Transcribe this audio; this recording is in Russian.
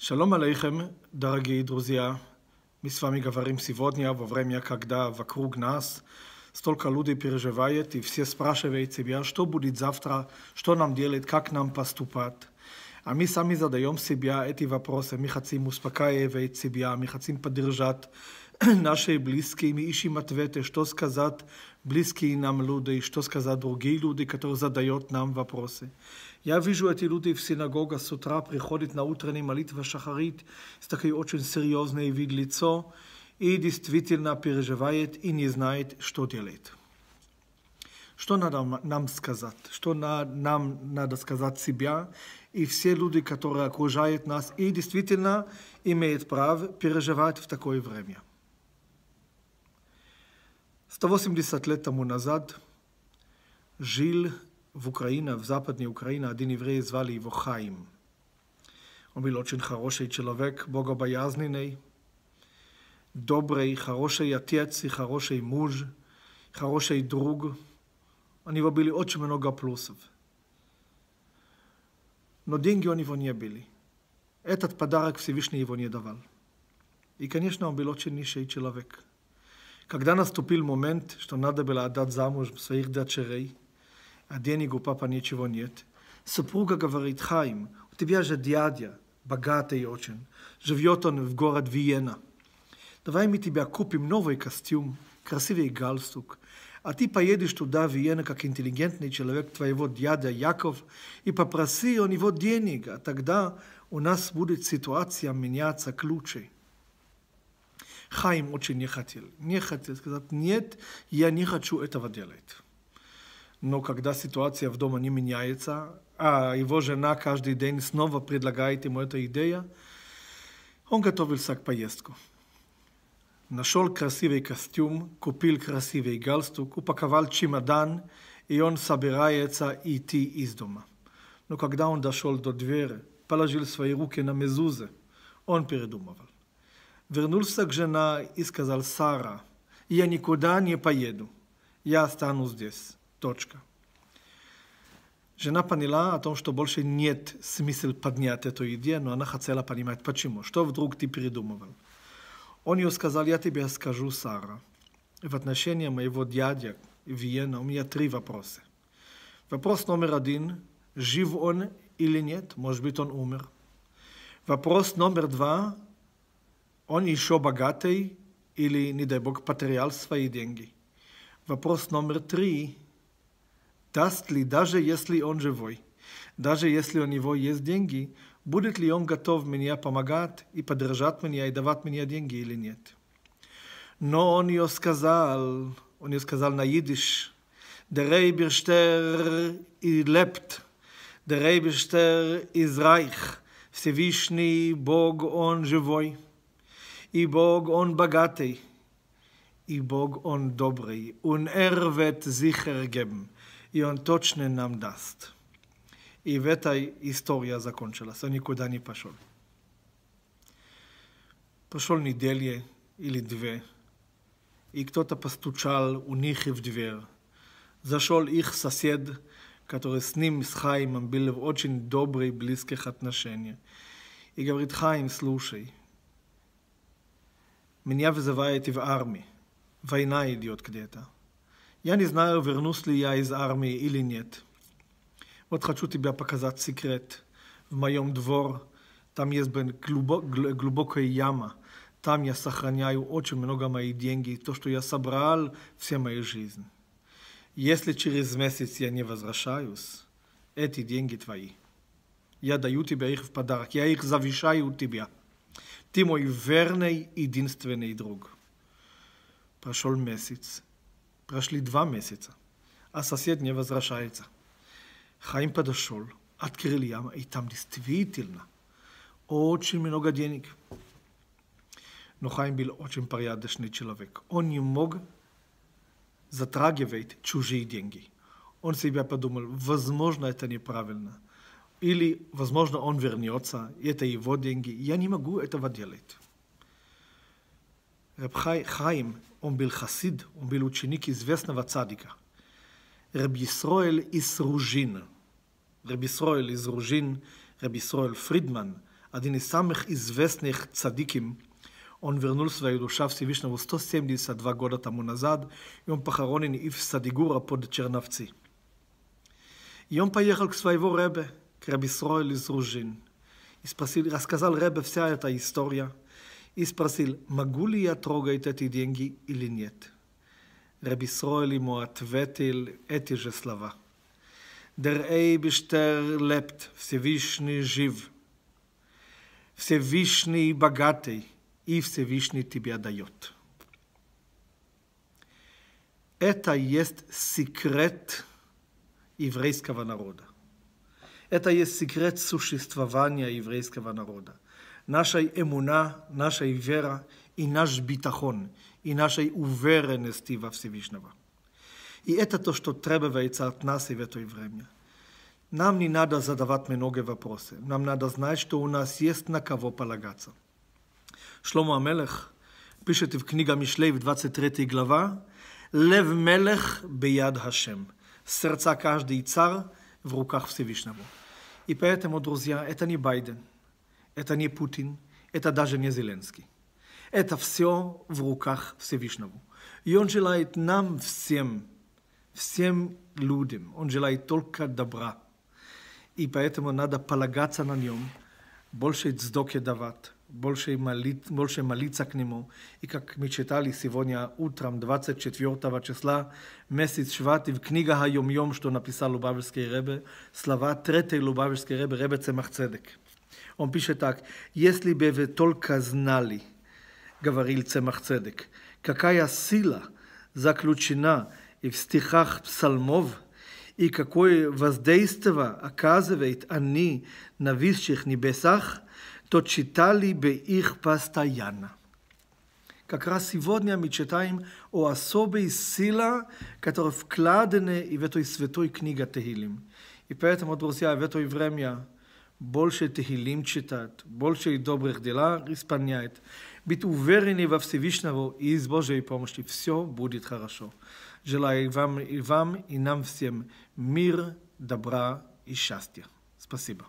Шалом, עליכם, дорогие друзья. Мы с вами говорим сегодня во время, когда вокруг нас столько людей переживает, и все спрашивают себя, что будет завтра, что нам делать, как нам поступать. А мы сами задаем себя эти вопросы, мы хотим успокаивать себя, мы хотим поддержать нашей близкими, ищем ответы, что сказать близкие нам люди, что сказать другие люди, которые задают нам вопросы. Я вижу эти люди в синагоге с утра, приходят на утренний молитвы шахарит, с такой очень серьезной вид лицо, и действительно переживает и не знает, что делать. Что надо нам сказать? Что на, нам надо сказать себя? И все люди, которые окружают нас, и действительно имеют право переживать в такое время. 180 лет тому назад жил в Украине, в Западной Украине, один еврей, звали его Хаим. Он был очень хороший человек, богобоязненный, добрый, хороший отец и хороший муж, хороший друг. У него были очень много плюсов. Но деньги у него не были. Этот подарок Всевышний его не давал. И, конечно, он был очень нищий человек – Когда наступил момент, что надо было отдать замуж своих дочерей, а денег у папа ничего нет, супруга говорит, Хайм, у тебя же дядя, богатый очень, живет он в город Виена. Давай мы тебя купим новый костюм, красивый галстук, а ты поедешь туда, в Виену, как интеллигентный человек твоего дядя Яков, и попроси у него денег, а тогда у нас будет ситуация меняться к лучшей. Хайм очень не хотел. Не хотел сказать, нет, я не хочу этого делать. Но когда ситуация в доме не меняется, а его жена каждый день снова предлагает ему эту идею, он готовился к поездку. Нашел красивый костюм, купил красивый галстук, упаковал чемодан, и он собирается идти из дома. Но когда он дошел до двери, положил свои руки на мезузы, он передумывал. Вернулся к жена и сказал, Сара, я никуда не поеду, я останусь здесь. Точка. Жена поняла о том, что больше нет смысла поднять эту идею, но она хотела понимать, почему. Что вдруг ты передумывал? Он ей сказал, я тебе скажу, Сара, в отношении моего дядя Виена у меня три вопроса. Вопрос номер один, жив он или нет, может быть, он умер. Вопрос номер два, он еще богатый или, не дай бог, потерял свои деньги. Вопрос номер три. Даст ли, даже если он живой, даже если у него есть деньги, будет ли он готов меня помогать и поддержать меня и давать мне деньги или нет? Но он ее сказал, он ее сказал на идиш, «Der Reiberster lebt, der Reiberster ist reich, Всевышний Бог, Он живой». И Бог, Он богатый. И Бог, Он добрый. Он Эрвет wird sicher И Он точно нам даст. И в этой история закончилась. Он никуда не пошел. Пошел неделя или две. И кто-то постучал у них в дверь. Зашел их сосед, который с ним, с Хаймом, был в очень добрый, близких отношениях. И говорит, Хайм, слушай, меня вызывает в армии. Война идет где-то. Я не знаю, вернусь ли я из армии или нет. Вот хочу тебе показать секрет. В моем двор там есть глубокая яма. Там я сохраняю очень много моих деньги, то, что я собрал все мою жизнь. Если через месяц я не возвращаюсь, эти деньги твои. Я даю тебе их в подарок, я их завещаю тебе. Ти мой верный единственный друг. Прошел месяц. Прошли два месяца. А сосед не возвращается. Хаим подошел, открыл яму, и там действительно очень много денег. Но Хаим был очень порядочный человек. Он не мог затрагивать чужие деньги. Он себя подумал, возможно, это неправильно – или, возможно, он вернется, это его деньги. Я не могу этого делать. Рабхай Хаим, он был хасид, он был ученик известного цадика. Раб Исроэль Исружин. Раб Исроэль Исружин, Раб Исроэль Фридман, один из самых известных цадиким, он вернул свою душу Всевышнего 172 года тому назад, и он похоронен и в Садигура под Черновцы. И он поехал к своего ребе, к Раби Сройль из Ружин. И спросил, рассказал Ребе вся эта история. И спросил, могу ли я трогать эти деньги или нет. Раби Сройль ему ответил эти же слова. Der Эйбиштер лепт, Всевышний жив, Всевышний богатый, и Всевышний тебя дает. Это есть секрет еврейского народа. Это есть секрет существования еврейского народа. Наша эмуна, наша вера и наш битахон, и нашей уверенности во Всевышнего. И это то, что требуется от нас и в это время. Нам не надо задавать много вопросов. Нам надо знать, что у нас есть на кого полагаться. Шломо Амелех пишет в книге Мишлей в 23 глава «Лев Мелех бияд Хашем». Сердца каждый царь в руках Всевышнего. И поэтому, друзья, это не Байден, это не Путин, это даже не Зеленский. Это все в руках Всевышнего. И он желает нам всем, всем людям, он желает только добра. И поэтому надо полагаться на нем, больше цдоки давать, bolše malicaknemu i kak mi čitali Sivonja utram 24. česla, mesec švativ knjiga Hajom Jom što napisao Lubavljski rebe, slava trete Lubavljski rebe, rebe Cemah Cedek. On piše tak, jesli bi ve tolka znali, говорил Цемах Цедек, какая сила заключена и в стихах псалмов, и какое воздействие оказывает они на высших небесах – то читали бы их постоянно. Как раз сегодня мы читаем о особой силе, которая вкладена и в этой святой книге Тегилим. И поэтому, друзья, в это время больше Тегилим читает, больше добрых дела исполняет. Быть уверены во Всевышнего и с Божьей помощью. Все будет хорошо. Желаю вам и вам, и нам всем мир, добра и счастья. Спасибо.